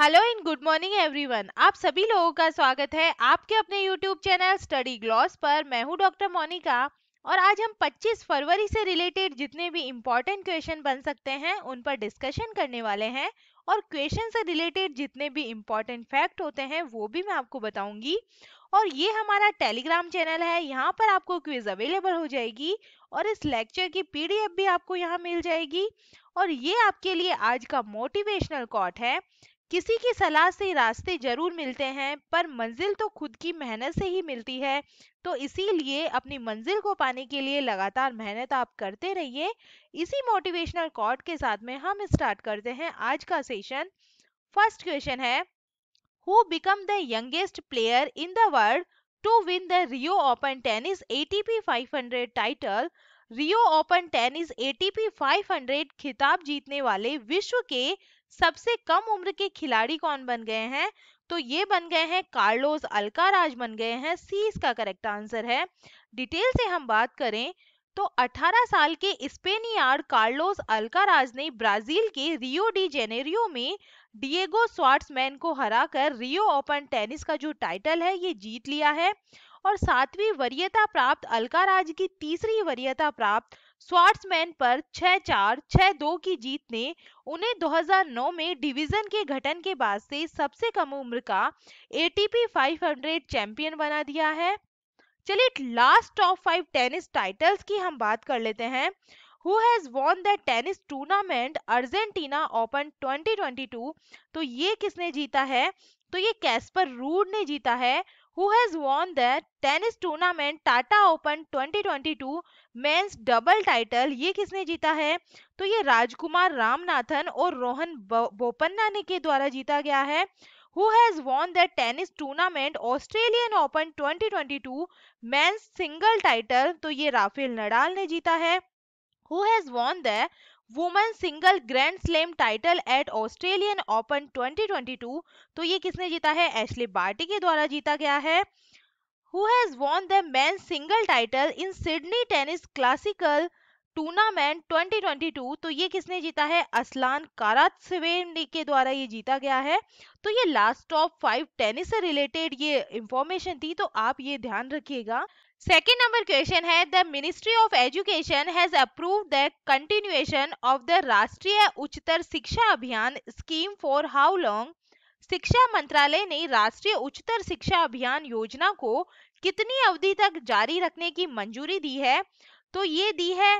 Hello and good morning everyone आप सभी लोगों का स्वागत है आपके अपने यूट्यूब चैनल स्टडी ग्लॉस पर मैं हूं डॉक्टर मोनिका और आज हम 25 फरवरी से रिलेटेड जितने भी इम्पोर्टेंट क्वेश्चन बन सकते हैं उन पर डिस्कशन करने वाले हैं और क्वेश्चन से रिलेटेड जितने भी इम्पोर्टेंट फैक्ट होते हैं वो भी मैं आपको बताऊंगी और ये हमारा टेलीग्राम चैनल है यहाँ पर आपको क्विज अवेलेबल हो जाएगी और इस लेक्चर की पी भी आपको यहाँ मिल जाएगी और ये आपके लिए आज का मोटिवेशनल कॉट है किसी की सलाह से रास्ते जरूर मिलते हैं पर मंजिल तो खुद की मेहनत से ही मिलती है तो इसीलिए अपनी मंजिल को पाने के लिए लगातार मेहनत आप करते रहिए इसी मोटिवेशनल कॉर्ड के साथ में हम स्टार्ट करते हैं आज का सेशन फर्स्ट क्वेश्चन है who become the youngest player in the world to win the Rio Open tennis ATP 500 title Rio Open tennis ATP 500 खिताब जीतने वाले विश्व के सबसे कम उम्र के खिलाड़ी कौन बन गए हैं तो ये बन गए हैं कार्लोस अल्काराज बन गए हैं सी इसका करेक्ट आंसर है डिटेल से हम बात करें तो 18 साल के स्पेनियार्ड कार्लोस अल्काराज ने ब्राजील के रियो डी जेनेरियो में डिएगो स्वाट्समैन को हराकर रियो ओपन टेनिस का जो टाइटल है ये जीत लिया है और सातवीं वरीयता प्राप्त अल्काराज की तीसरी वरीयता प्राप्त स्वार्ट्समैन पर 6-4, 6-2 की जीत ने उन्हें 2009 में डिवीजन के गठन के बाद से सबसे कम उम्र का एटीपी 500 चैंपियन बना दिया है चलिए last top five tennis titles की हम बात कर लेते हैं who has won the tennis tournament Argentina Open 2022 तो ये किसने जीता है तो ये कैस्पर रूड ने जीता है who has won the tennis tournament Tata Open 2022 men's double title ये किसने जीता है तो ये राजकुमार रामनाथन और रोहन बोपन्ना ने के द्वारा जीता गया है who has won the tennis tournament Australian Open 2022 men's single title तो ये राफेल नडाल ने जीता है who has won the women single grand slam title at Australian Open 2022 तो ये किसने जीता है एशली बार्टी के द्वारा जीता गया है who has won the man single title in Sydney tennis classical tournament 2022 तो ये किसने जीता है असलान कारातसेवे के द्वारा ये जीता गया है तो ये लास्ट टॉप फाइव टेनिस से रिलेटेड ये इंफॉर्मेशन थी तो आप ये ध्यान रखिएगा Second number question है the Ministry of Education has approved the continuation of the राष्ट्रीय उच्चतर शिक्षा अभियान scheme for how long? शिक्षा मंत्रालय ने राष्ट्रीय उच्चतर शिक्षा अभियान योजना को कितनी अवधि तक जारी रखने की मंजूरी दी है तो ये दी है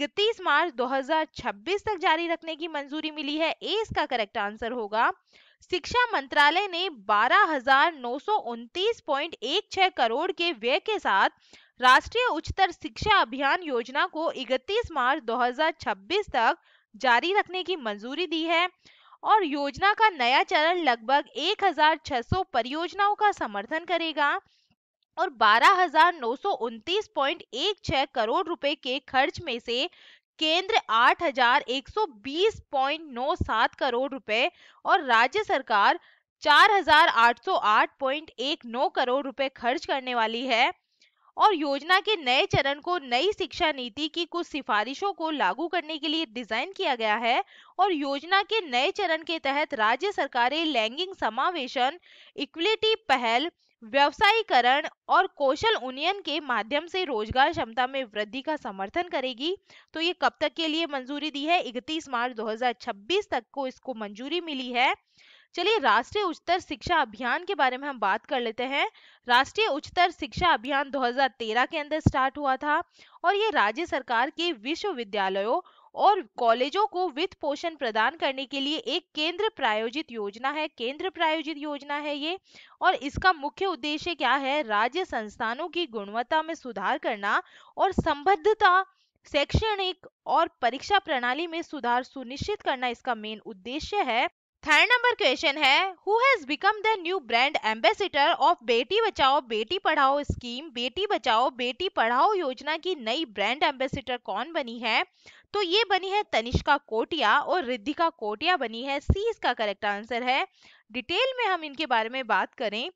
31 मार्च 2026 तक जारी रखने की मंजूरी मिली है ए इसका करेक्ट आंसर होगा शिक्षा मंत्रालय ने बारह करोड़ के व्यय के साथ राष्ट्रीय उच्चतर शिक्षा अभियान योजना को 31 मार्च 2026 तक जारी रखने की मंजूरी दी है और योजना का नया चरण लगभग 1600 परियोजनाओं का समर्थन करेगा और बारह करोड़ रुपए के खर्च में से केंद्र 8,120.97 करोड़ रुपए और राज्य सरकार 4,808.19 करोड़ रुपए खर्च करने वाली है और योजना के नए चरण को नई शिक्षा नीति की कुछ सिफारिशों को लागू करने के लिए डिजाइन किया गया है और योजना के नए चरण के तहत राज्य सरकारें लैंगिक समावेशन इक्विटी पहल व्यवसायीकरण और कौशल उन्नयन के माध्यम से रोजगार क्षमता में वृद्धि का समर्थन करेगी तो ये कब तक के लिए मंजूरी दी है 31 मार्च 2026 तक को इसको मंजूरी मिली है चलिए राष्ट्रीय उच्चतर शिक्षा अभियान के बारे में हम बात कर लेते हैं राष्ट्रीय उच्चतर शिक्षा अभियान 2013 के अंदर स्टार्ट हुआ था और ये राज्य सरकार के विश्वविद्यालयों और कॉलेजों को वित्त पोषण प्रदान करने के लिए एक केंद्र प्रायोजित योजना है केंद्र प्रायोजित योजना है ये और इसका मुख्य उद्देश्य क्या है राज्य संस्थानों की गुणवत्ता में सुधार करना और संबद्धता शैक्षणिक और परीक्षा प्रणाली में सुधार सुनिश्चित करना इसका मेन उद्देश्य है थर्ड नंबर क्वेश्चन है who has become the new brand ambassador of Beti Bachao बेटी पढ़ाओ स्कीम बेटी बचाओ बेटी पढ़ाओ योजना की नई ब्रांड एम्बेसिडर कौन बनी है तो ये बनी है तनिष्का कोटिया और रिद्धिका कोटिया बनी है सी इसका करेक्ट आंसर है डिटेल में हम इनके बारे में बात करें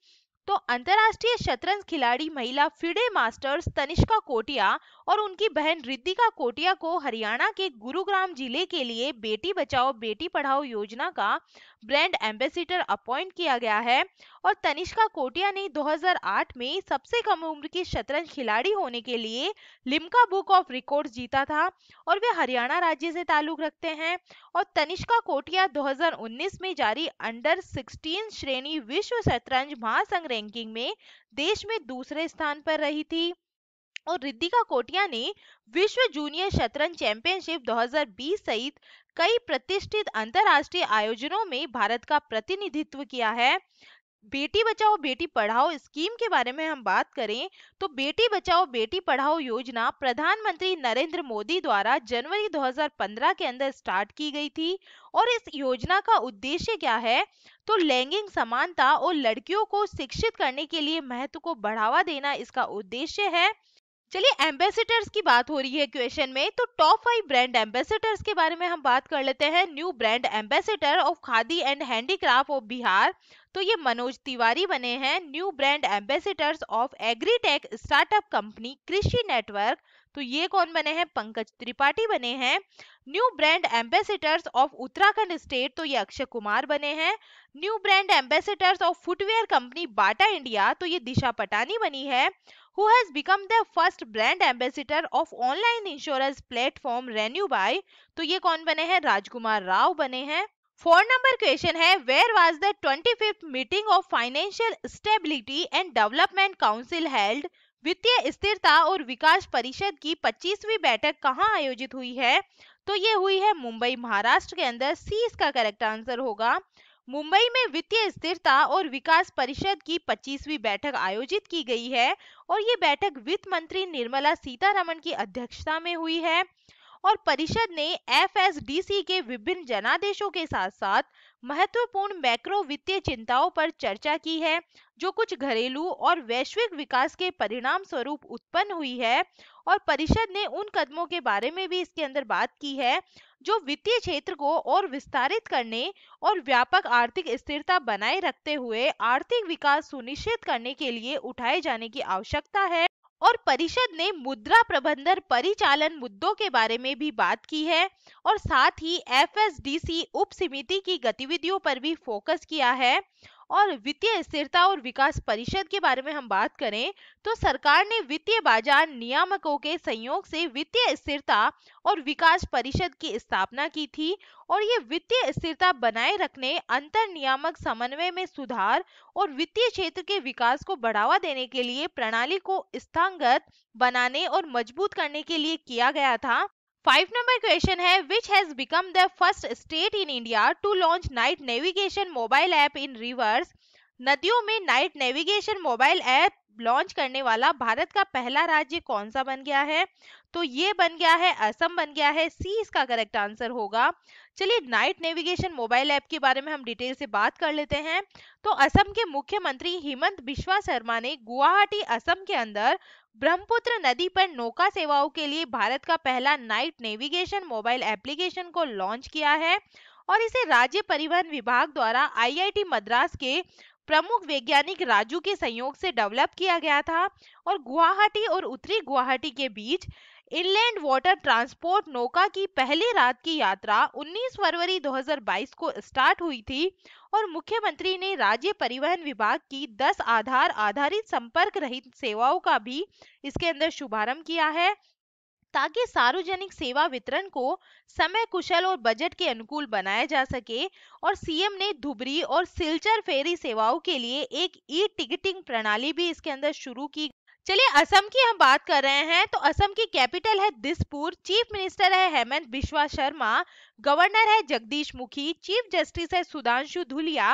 तो अंतर्राष्ट्रीय शतरंज खिलाड़ी महिला फिडे मास्टर्स तनिष्का कोटिया और उनकी बहन रिद्धिका कोटिया को हरियाणा के गुरुग्राम जिले के लिए बेटी बचाओ बेटी पढ़ाओ योजना का ब्रांड एम्बेसिडर अपॉइंट किया गया है और तनिष्का कोटिया ने 2008 में सबसे कम उम्र की शतरंज खिलाड़ी होने के लिए लिम्का बुक ऑफ रिकॉर्ड्स जीता था और वे हरियाणा राज्य से ताल्लुक रखते हैं और तनिष्का कोटिया 2019 में जारी अंडर 16 श्रेणी विश्व शतरंज महासंघ रैंकिंग में देश में दूसरे स्थान पर रही थी और रिद्धिका कोटिया ने विश्व जूनियर शतरंज चैंपियनशिप 2020 सहित कई प्रतिष्ठित अंतर्राष्ट्रीय आयोजनों में भारत का प्रतिनिधित्व किया है बेटी बचाओ बेटी पढ़ाओ स्कीम के बारे में हम बात करें तो बेटी बचाओ बेटी पढ़ाओ योजना प्रधानमंत्री नरेंद्र मोदी द्वारा जनवरी 2015 के अंदर स्टार्ट की गई थी और इस योजना का उद्देश्य क्या है तो लैंगिक समानता और लड़कियों को शिक्षित करने के लिए महत्व को बढ़ावा देना इसका उद्देश्य है चलिए एम्बेसिडर्स की बात हो रही है क्वेश्चन में तो टॉप फाइव ब्रांड एम्बेसिडर्स के बारे में हम बात कर लेते हैं new brand ambassador of khadi and handicraft of Bihar तो ये मनोज तिवारी बने हैं new brand ambassadors of agritech startup company Krishi network तो ये कौन बने हैं पंकज त्रिपाठी बने हैं new brand ambassadors of Uttarakhand state तो ये अक्षय कुमार बने हैं new brand ambassadors of footwear company Bata India तो ये दिशा पटानी बनी है who has become the first brand ambassador of online insurance platform RenewBuy तो ये कौन बने हैं राजकुमार राव बने हैं फोर नंबर क्वेश्चन है where was the twenty fifth meeting of financial stability and development council held वित्तीय स्थिरता और विकास परिषद की 25वीं बैठक कहाँ आयोजित हुई है तो ये हुई है मुंबई महाराष्ट्र के अंदर सी इसका करेक्ट आंसर होगा मुंबई में वित्तीय स्थिरता और विकास परिषद की 25वीं बैठक आयोजित की गई है और ये बैठक वित्त मंत्री निर्मला सीतारमण की अध्यक्षता में हुई है और परिषद ने एफएसडीसी के विभिन्न जनादेशों के साथ साथ महत्वपूर्ण मैक्रो वित्तीय चिंताओं पर चर्चा की है जो कुछ घरेलू और वैश्विक विकास के परिणाम स्वरूप उत्पन्न हुई है और परिषद ने उन कदमों के बारे में भी इसके अंदर बात की है जो वित्तीय क्षेत्र को और विस्तारित करने और व्यापक आर्थिक स्थिरता बनाए रखते हुए आर्थिक विकास सुनिश्चित करने के लिए उठाए जाने की आवश्यकता है और परिषद ने मुद्रा प्रबंधन परिचालन मुद्दों के बारे में भी बात की है और साथ ही एफ एस डी सी उप समिति की गतिविधियों पर भी फोकस किया है और वित्तीय स्थिरता और विकास परिषद के बारे में हम बात करें तो सरकार ने वित्तीय बाजार नियामकों के संयोग से वित्तीय स्थिरता और विकास परिषद की स्थापना की थी और ये वित्तीय स्थिरता बनाए रखने अंतर नियामक समन्वय में सुधार और वित्तीय क्षेत्र के विकास को बढ़ावा देने के लिए प्रणाली को स्थांगत बनाने और मजबूत करने के लिए किया गया था फाइव नंबर क्वेश्चन है which has become the first state in India to launch night navigation mobile app in rivers नदियों में night navigation mobile app launch करने वाला भारत का पहला राज्य कौन सा बन गया है तो ये बन गया है असम बन गया है सी इसका करेक्ट आंसर होगा चलिए नाइट नेविगेशन मोबाइल ऐप के बारे में हम डिटेल से बात कर लेते हैं तो असम के मुख्यमंत्री हेमंत बिश्वा शर्मा ने गुवाहाटी असम के अंदर ब्रह्मपुत्र नदी पर नौका सेवाओं के लिए भारत का पहला नाइट नेविगेशन मोबाइल एप्लीकेशन को लॉन्च किया है और इसे राज्य परिवहन विभाग द्वारा आईआईटी मद्रास के प्रमुख वैज्ञानिक राजू के सहयोग से डेवलप किया गया था और गुवाहाटी और उत्तरी गुवाहाटी के बीच इनलैंड वाटर ट्रांसपोर्ट नौका की पहली रात की यात्रा 19 फरवरी 2022 को स्टार्ट हुई थी और मुख्यमंत्री ने राज्य परिवहन विभाग की 10 आधार आधारित संपर्क रहित सेवाओं का भी इसके अंदर शुभारंभ किया है ताकि सार्वजनिक सेवा वितरण को समय कुशल और बजट के अनुकूल बनाया जा सके और सीएम ने धुबरी और सिलचर फेरी सेवाओं के लिए एक ई टिकटिंग प्रणाली भी इसके अंदर शुरू की चलिए असम की हम बात कर रहे हैं तो असम की कैपिटल है दिसपुर चीफ मिनिस्टर है हेमंत बिश्वा शर्मा गवर्नर है जगदीश मुखी चीफ जस्टिस है सुधांशु धुलिया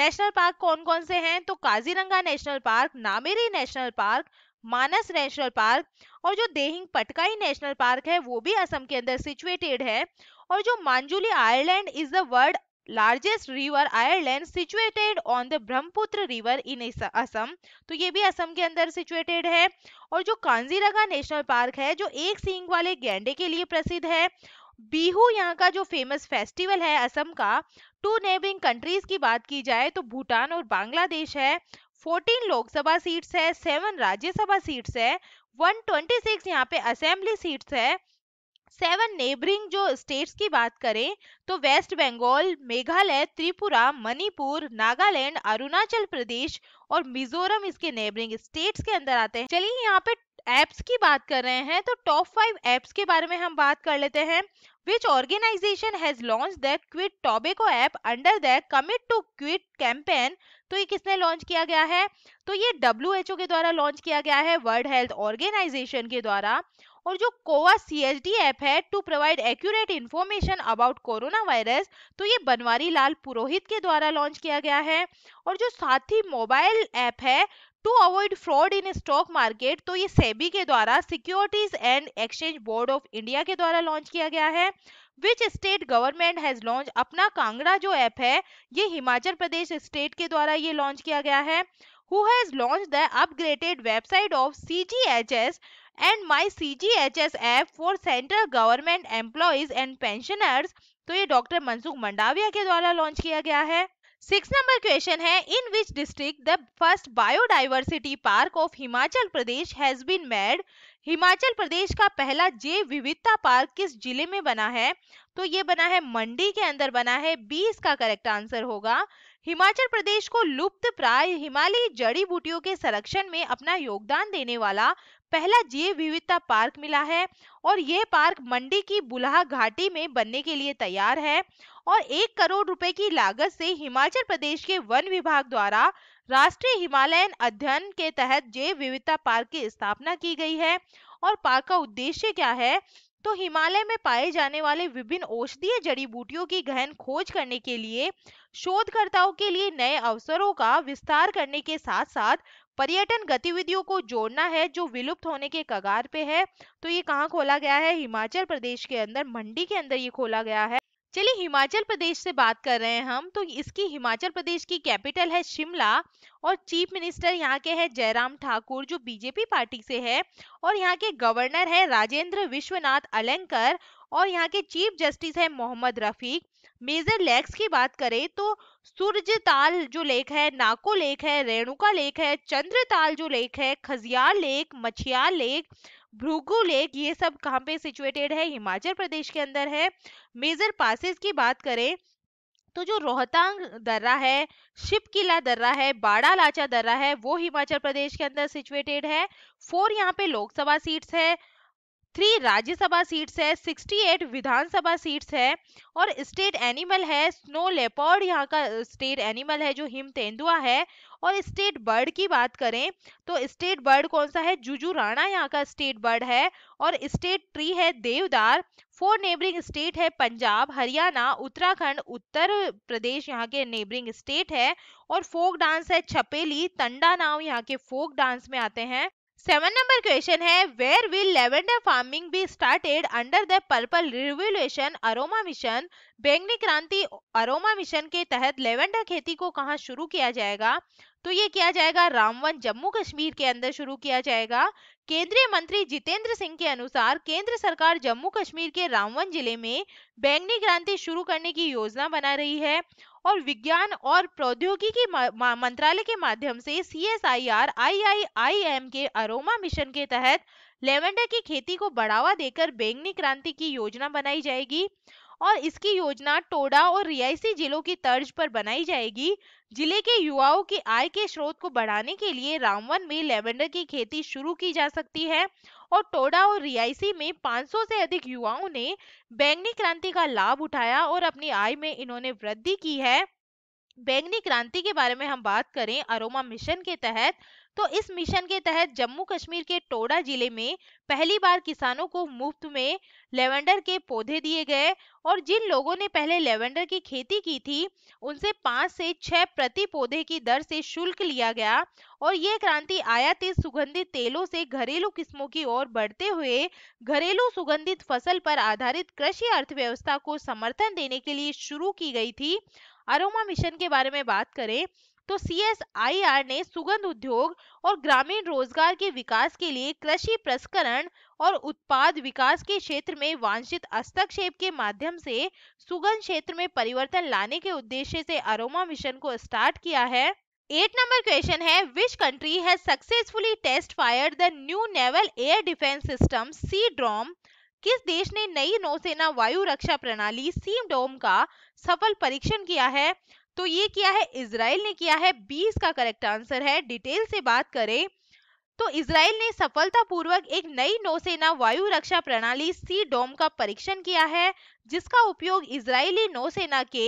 नेशनल पार्क कौन कौन से हैं तो Kaziranga national park Nameri national park Manas national park और जो देहिंग पटकाई नेशनल पार्क है वो भी असम के अंदर सिचुएटेड है और जो Majuli island is the world largest river island situated on the Brahmaputra river in Assam तो ये भी असम के अंदर सिचुएटेड है और जो कांजीरगा नेशनल पार्क है जो एक सींग वाले गैंडे के लिए प्रसिद्ध है बिहू यहाँ का जो फेमस फेस्टिवल है असम का टू नेबरिंग कंट्रीज की बात की जाए तो भूटान और बांग्लादेश है 14 लोकसभा सीट्स है 7 राज्यसभा सीट्स है 126 यहाँ पे असेंबली सीट्स है सेवन नेबरिंग जो स्टेट्स की बात करें तो वेस्ट बंगाल मेघालय त्रिपुरा मणिपुर नागालैंड अरुणाचल प्रदेश और मिजोरम इसके नेबरिंग स्टेट्स के अंदर आते हैं चलिए यहाँ पे एप्स की बात कर रहे हैं तो टॉप फाइव एप्स के बारे में हम बात कर लेते हैं which organisation has launch the quit tobacco app under the commit to quit campaign तो ये किसने लॉन्च किया गया है तो ये डब्ल्यू के द्वारा लॉन्च किया गया है वर्ल्ड हेल्थ ऑर्गेनाइजेशन के द्वारा और जो COVA C H D app है to provide accurate information about corona virus तो ये बनवारी लाल पुरोहित के द्वारा लॉन्च किया गया है और जो साथ ही मोबाइल ऐप है to avoid fraud in stock market तो ये सेबी के द्वारा securities and exchange board of India के द्वारा लॉन्च किया गया है which state government has launch अपना कांगड़ा जो ऐप है ये हिमाचल प्रदेश स्टेट के द्वारा ये लॉन्च किया गया है who has launch the upgraded website of C G H S and my C G H S F for central government employees and pensioners तो ये डॉक्टर मनसुख मंडाविया के द्वारा लॉन्च किया गया है सिक्स नंबर क्वेश्चन है in which district the first biodiversity park of Himachal Pradesh has been made Himachal Pradesh का पहला जैव विविधता पार्क किस जिले में बना है तो ये बना है मंडी के अंदर बना है बी इसका करेक्ट आंसर होगा हिमाचल प्रदेश को लुप्त प्राय हिमालयी जड़ी बूटियों के संरक्षण में अपना योगदान देने वाला पहला जीव विविधता पार्क मिला है और यह पार्क मंडी की बुलाह घाटी में बनने के लिए तैयार है और एक करोड़ रुपए की लागत से हिमाचल प्रदेश के वन विभाग द्वारा राष्ट्रीय हिमालयन अध्ययन के तहत जैव विविधता पार्क की स्थापना की गई है और पार्क का उद्देश्य क्या है तो हिमालय में पाए जाने वाले विभिन्न औषधीय जड़ी बूटियों की गहन खोज करने के लिए शोधकर्ताओं के लिए नए अवसरों का विस्तार करने के साथ साथ पर्यटन गतिविधियों को जोड़ना है जो विलुप्त होने के कगार पे है तो ये कहाँ खोला गया है हिमाचल प्रदेश के अंदर मंडी के अंदर ये खोला गया है चलिए हिमाचल प्रदेश से बात कर रहे हैं हम तो इसकी हिमाचल प्रदेश की कैपिटल है शिमला और चीफ मिनिस्टर यहाँ के हैं जयराम ठाकुर जो बीजेपी पार्टी से है और यहाँ के गवर्नर है राजेंद्र विश्वनाथ अलंकर और यहाँ के चीफ जस्टिस है मोहम्मद रफीक मेजर लेक्स की बात करें तो सूरजताल जो लेक है नाको लेक है रेणुका लेक है चंद्रताल जो लेक है Khajjiar lake Machhiyar lake Bhrigu lake ये सब कहाँ पे सिचुएटेड है हिमाचल प्रदेश के अंदर है मेजर पासिस की बात करें तो जो रोहतांग दर्रा है शिप किला दर्रा है बाड़ा लाचा दर्रा है वो हिमाचल प्रदेश के अंदर सिचुएटेड है फोर यहाँ पे लोकसभा सीट्स है थ्री राज्यसभा सीट्स है 68 विधानसभा सीट्स है और स्टेट एनिमल है स्नो लेपर्ड यहाँ का स्टेट एनिमल है जो हिम तेंदुआ है और स्टेट बर्ड की बात करें तो स्टेट बर्ड कौन सा है जुजू राणा यहाँ का स्टेट बर्ड है और स्टेट ट्री है देवदार फोर नेबरिंग स्टेट है पंजाब हरियाणा उत्तराखंड उत्तर प्रदेश यहाँ के नेबरिंग स्टेट है और फोक डांस है छपेली तंडा नाव यहाँ के फोक डांस में आते हैं सेवन नंबर क्वेश्चन है where will lavender farming be started under the purple revolution aroma mission बैंगनी क्रांति अरोमा मिशन के तहत लेवेंडर खेती को कहाँ शुरू किया जाएगा तो ये किया जाएगा रामवन जम्मू कश्मीर के अंदर शुरू किया जाएगा केंद्रीय मंत्री जितेंद्र सिंह के अनुसार केंद्र सरकार जम्मू कश्मीर के रामवन जिले में बैंगनी क्रांति शुरू करने की योजना बना रही है और विज्ञान और प्रौद्योगिकी मंत्रालय के माध्यम से C S I R I I I M के अरोमा मिशन के तहत लेवेंडर की खेती को बढ़ावा देकर बैंगनी क्रांति की योजना बनाई जाएगी और इसकी योजना टोडा और रियासी जिलों की तर्ज पर बनाई जाएगी जिले के युवाओं की आय के स्रोत को बढ़ाने के लिए रामवन में लेवेंडर की खेती शुरू की जा सकती है और टोडा और रियासी में 500 से अधिक युवाओं ने बैंगनी क्रांति का लाभ उठाया और अपनी आय में इन्होंने वृद्धि की है बैंगनी क्रांति के बारे में हम बात करें अरोमा मिशन के तहत तो इस मिशन के तहत जम्मू कश्मीर के टोडा जिले में पहली बार किसानों को मुफ्त में लेवेंडर के पौधे दिए गए और जिन लोगों ने पहले लेवेंडर की खेती की थी उनसे पाँच से छः प्रति पौधे की दर से शुल्क लिया गया और ये क्रांति आयातित सुगंधित तेलों से घरेलू किस्मों की ओर बढ़ते हुए घरेलू सुगंधित फसल पर आधारित कृषि अर्थव्यवस्था को समर्थन देने के लिए शुरू की गई थी अरोमा मिशन के बारे में बात करें तो सी ने सुगंध उद्योग और ग्रामीण रोजगार के विकास के लिए कृषि प्रस्करण और उत्पाद विकास के क्षेत्र में वांछित हस्तक्षेप के माध्यम से सुगंध क्षेत्र में परिवर्तन लाने के उद्देश्य से अरोमा मिशन को स्टार्ट किया है एट नंबर क्वेश्चन है which country has successfully test fire the new naval air defence system C dome किस देश ने नई नौसेना वायु रक्षा प्रणाली सीम डोम का सफल परीक्षण किया है तो ये किया है इसराइल ने किया है बीस का करेक्ट आंसर है डिटेल से बात करें तो इसराइल ने सफलतापूर्वक एक नई नौसेना वायु रक्षा प्रणाली सी डोम का परीक्षण किया है जिसका उपयोग इजरायली नौसेना के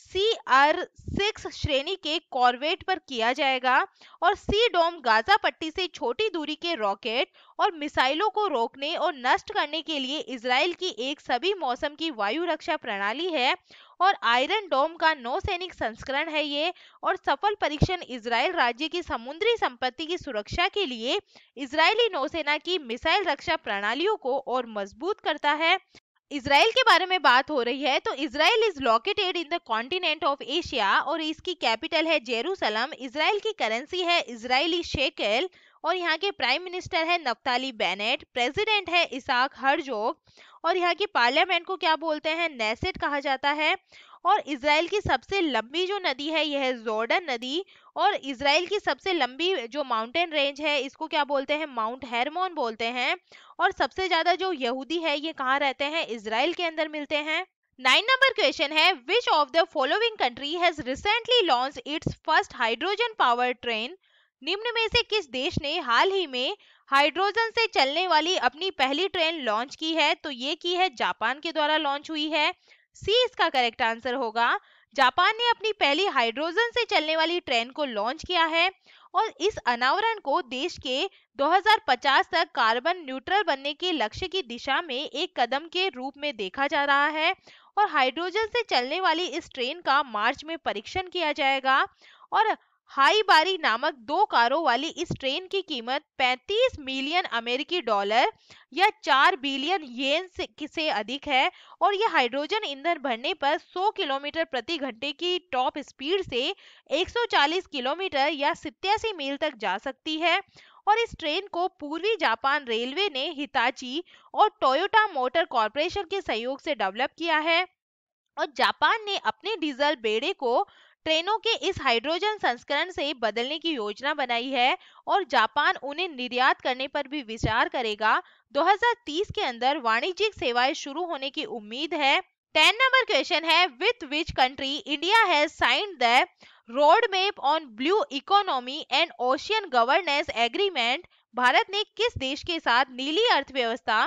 सी आर सिक्स श्रेणी के कॉर्वेट पर किया जाएगा और सी डोम गाजा पट्टी से छोटी दूरी के रॉकेट और मिसाइलों को रोकने और नष्ट करने के लिए इसराइल की एक सभी मौसम की वायु रक्षा प्रणाली है और आयरन डोम का नौसैनिक संस्करण है ये और सफल परीक्षण इसराइल राज्य की समुद्री संपत्ति की सुरक्षा के लिए इसराइली नौसेना की मिसाइल रक्षा प्रणालियों को और मजबूत करता है इसराइल के बारे में बात हो रही है तो Israel is located in the continent of Asia और इसकी कैपिटल है जेरूसलम इसराइल की करेंसी है इसराइली शेकेल और यहाँ के प्राइम मिनिस्टर है नफ्ताली बेनेट प्रेसिडेंट है इसाक हरजोग और यहाँ की पार्लियामेंट को क्या बोलते हैं नेसेट कहा जाता है और इसराइल की सबसे लंबी जो नदी है यह है जोर्डन नदी और इसराइल की सबसे लंबी जो माउंटेन रेंज है इसको क्या बोलते हैं माउंट हेरमोन बोलते हैं और सबसे ज्यादा जो यहूदी है ये कहाँ रहते हैं इसराइल के अंदर मिलते हैं नाइन नंबर क्वेश्चन है which of the following country has recently launch its first hydrogen power train निम्न में से किस देश ने हाल ही में हाइड्रोजन से चलने वाली अपनी पहली ट्रेन लॉन्च की है तो ये की है जापान के द्वारा लॉन्च हुई है सी इसका करेक्ट आंसर होगा जापान ने अपनी पहली हाइड्रोजन से चलने वाली ट्रेन को लॉन्च किया है और इस अनावरण को देश के 2050 तक कार्बन न्यूट्रल बनने के लक्ष्य की दिशा में एक कदम के रूप में देखा जा रहा है और हाइड्रोजन से चलने वाली इस ट्रेन का मार्च में परीक्षण किया जाएगा और हाई बारी नामक दो कारों वाली इस ट्रेन की कीमत 35 मिलियन अमेरिकी डॉलर या 4 बिलियन येन से, से अधिक है और यह हाइड्रोजन ईंधन भरने पर 100 किलोमीटर प्रति घंटे की टॉप स्पीड से 140 किलोमीटर या सितयासी मील तक जा सकती है और इस ट्रेन को पूर्वी जापान रेलवे ने हिताची और टोयोटा मोटर कॉरपोरेशन के सहयोग से डेवलप किया है और जापान ने अपने डीजल बेड़े को ट्रेनों के इस हाइड्रोजन संस्करण से बदलने की योजना बनाई है और जापान उन्हें निर्यात करने पर भी विचार करेगा 2030 के अंदर वाणिज्यिक सेवाएं शुरू होने की उम्मीद है टेन नंबर क्वेश्चन है with which country India has signed the road map on blue economy and ocean governance agreement Bharat ने किस देश के साथ नीली अर्थव्यवस्था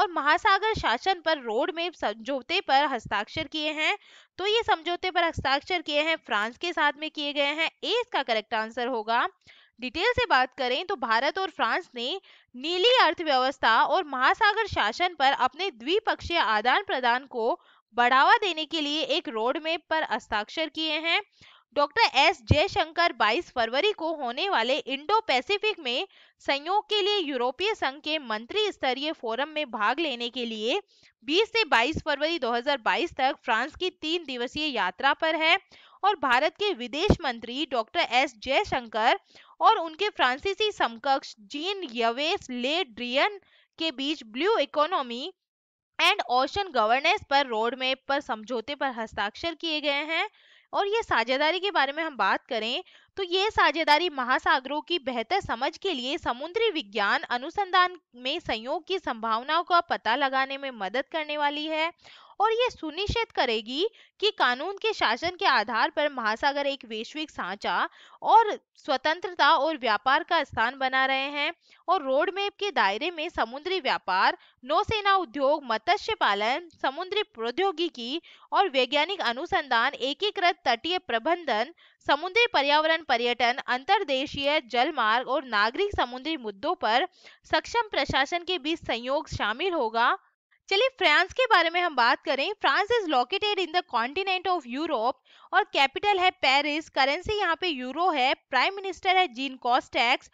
और महासागर शासन पर रोड में समझौते पर हस्ताक्षर किए हैं तो ये समझौते पर हस्ताक्षर किए हैं फ्रांस के साथ में किए गए हैं ए इसका करेक्ट आंसर होगा डिटेल से बात करें तो भारत और फ्रांस ने नीली अर्थव्यवस्था और महासागर शासन पर अपने द्विपक्षीय आदान प्रदान को बढ़ावा देने के लिए एक रोडमेप पर हस्ताक्षर किए हैं डॉक्टर एस जयशंकर 22 फरवरी को होने वाले इंडो पैसिफिक में संयोग के लिए यूरोपीय संघ के मंत्री स्तरीय फोरम में भाग लेने के लिए 20 से 22 फरवरी 2022 तक फ्रांस की तीन दिवसीय यात्रा पर है और भारत के विदेश मंत्री डॉक्टर एस जयशंकर और उनके फ्रांसीसी समकक्ष जीन यवेस ले ड्रियन के बीच blue economy and ocean governance पर रोडमेप पर समझौते पर हस्ताक्षर किए गए हैं और ये साझेदारी के बारे में हम बात करें तो ये साझेदारी महासागरों की बेहतर समझ के लिए समुद्री विज्ञान अनुसंधान में संयोग की संभावनाओं का पता लगाने में मदद करने वाली है और ये सुनिश्चित करेगी कि कानून के शासन के आधार पर महासागर एक वैश्विक सांचा और स्वतंत्रता और व्यापार का स्थान बना रहे हैं और रोडमेप के दायरे में समुद्री व्यापार नौसेना उद्योग मत्स्य पालन समुद्री प्रौद्योगिकी और वैज्ञानिक अनुसंधान एकीकृत तटीय प्रबंधन समुद्री पर्यावरण पर्यटन अंतरदेशीय जलमार्ग और नागरिक समुद्री मुद्दों पर सक्षम प्रशासन के बीच संयोग शामिल होगा चलिए फ्रांस के बारे में हम बात करें France is located in the continent of Europe और कैपिटल है पेरिस करेंसी यहाँ पे यूरो है प्राइम मिनिस्टर है Jean Castex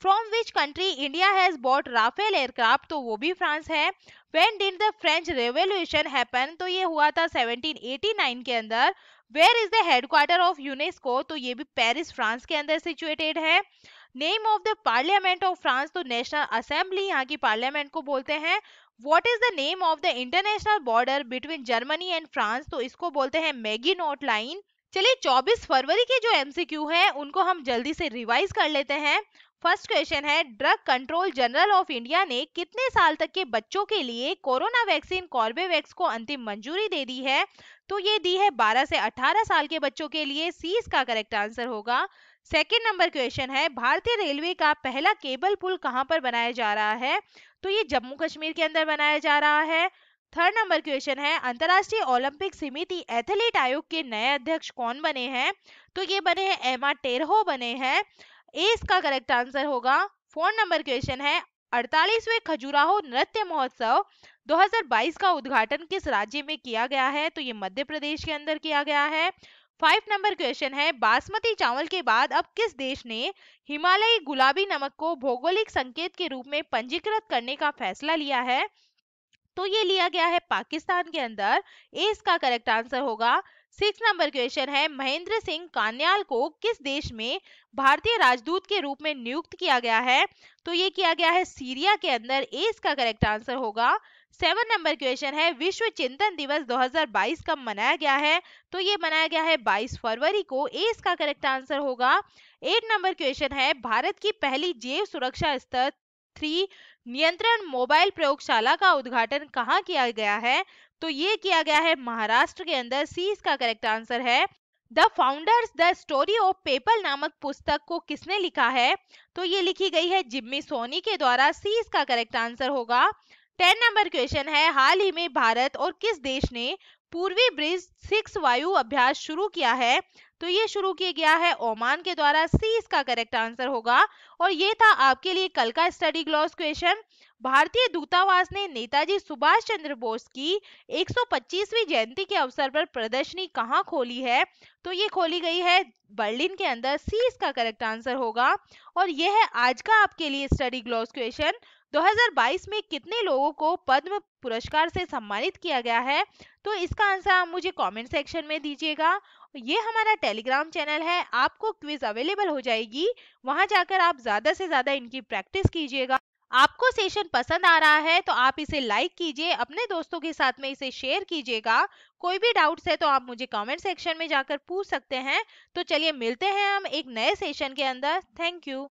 from which country India has bought Rafale aircraft तो वो भी फ्रांस है वेन डिन द फ्रेंच रेवोल्यूशन हैपन तो ये हुआ था 1789 के अंदर where is the headquarter of UNESCO तो ये भी पेरिस फ्रांस के अंदर सिचुएटेड है name of the parliament of France तो नेशनल असेंबली यहाँ की पार्लियामेंट को बोलते हैं what is the name of the international border between Germany and France तो इसको बोलते हैं मैगी नोट लाइन चलिए 24 फरवरी के जो एमसीक्यू है उनको हम जल्दी से रिवाइज कर लेते हैं फर्स्ट क्वेश्चन है drug control general of India ने कितने साल तक के बच्चों के लिए कोरोना वैक्सीन कॉर्बेवैक्स को अंतिम मंजूरी दे दी है तो ये दी है 12 से 18 साल के बच्चों के लिए सी इसका करेक्ट आंसर होगा सेकेंड नंबर क्वेश्चन है भारतीय रेलवे का पहला केबल पुल कहाँ पर बनाया जा रहा है तो ये जम्मू कश्मीर के अंदर बनाया जा रहा है थर्ड नंबर क्वेश्चन है अंतर्राष्ट्रीय ओलंपिक समिति एथलीट आयोग के नए अध्यक्ष कौन बने हैं तो ये बने हैं एमा टेरहो बने हैं ए इसका करेक्ट आंसर होगा फोर्थ नंबर क्वेश्चन है अड़तालीसवे खजुराहो नृत्य महोत्सव 2022 का उद्घाटन किस राज्य में किया गया है तो ये मध्य प्रदेश के अंदर किया गया है फाइव नंबर क्वेश्चन है बासमती चावल के बाद अब किस देश ने हिमालयी गुलाबी नमक को भौगोलिक संकेत के रूप में पंजीकृत करने का फैसला लिया है तो ये लिया गया है पाकिस्तान के अंदर ए इसका करेक्ट आंसर होगा सिक्स नंबर क्वेश्चन है महेंद्र सिंह कान्याल को किस देश में भारतीय राजदूत के रूप में नियुक्त किया गया है तो ये किया गया है सीरिया के अंदर ए इसका करेक्ट आंसर होगा सेवन नंबर क्वेश्चन है विश्व चिंतन दिवस 2022 कब मनाया गया है तो ये मनाया गया है 22 फरवरी को ए इसका करेक्ट आंसर होगा एट नंबर क्वेश्चन है भारत की पहली जेव सुरक्षा स्तर थ्री नियंत्रण मोबाइल प्रयोगशाला का उद्घाटन कहाँ किया गया है तो ये किया गया है महाराष्ट्र के अंदर सी इसका करेक्ट आंसर है the founders the story of PayPal नामक पुस्तक को किसने लिखा है तो ये लिखी गई है जिम्मी सोनी के द्वारा सी इसका करेक्ट आंसर होगा टेन नंबर क्वेश्चन है हाल ही में भारत और किस देश ने पूर्वी ब्रिज सिक्स वायु अभ्यास शुरू किया है तो ये शुरू किया गया है ओमान के द्वारा सी इसका करेक्ट आंसर होगा और ये था आपके लिए कल का स्टडी ग्लॉस क्वेश्चन भारतीय दूतावास ने नेताजी सुभाष चंद्र बोस की 125वीं जयंती के अवसर पर प्रदर्शनी कहाँ खोली है तो ये खोली गई है बर्लिन के अंदर सी इसका करेक्ट आंसर होगा और यह है आज का आपके लिए स्टडी ग्लॉस क्वेश्चन 2022 में कितने लोगों को पद्म पुरस्कार से सम्मानित किया गया है तो इसका आंसर आप मुझे कमेंट सेक्शन में दीजिएगा ये हमारा टेलीग्राम चैनल है आपको क्विज अवेलेबल हो जाएगी वहां जाकर आप ज्यादा से ज्यादा इनकी प्रैक्टिस कीजिएगा आपको सेशन पसंद आ रहा है तो आप इसे लाइक कीजिए अपने दोस्तों के साथ में इसे शेयर कीजिएगा कोई भी डाउट्स है तो आप मुझे कमेंट सेक्शन में जाकर पूछ सकते हैं तो चलिए मिलते हैं हम एक नए सेशन के अंदर थैंक यू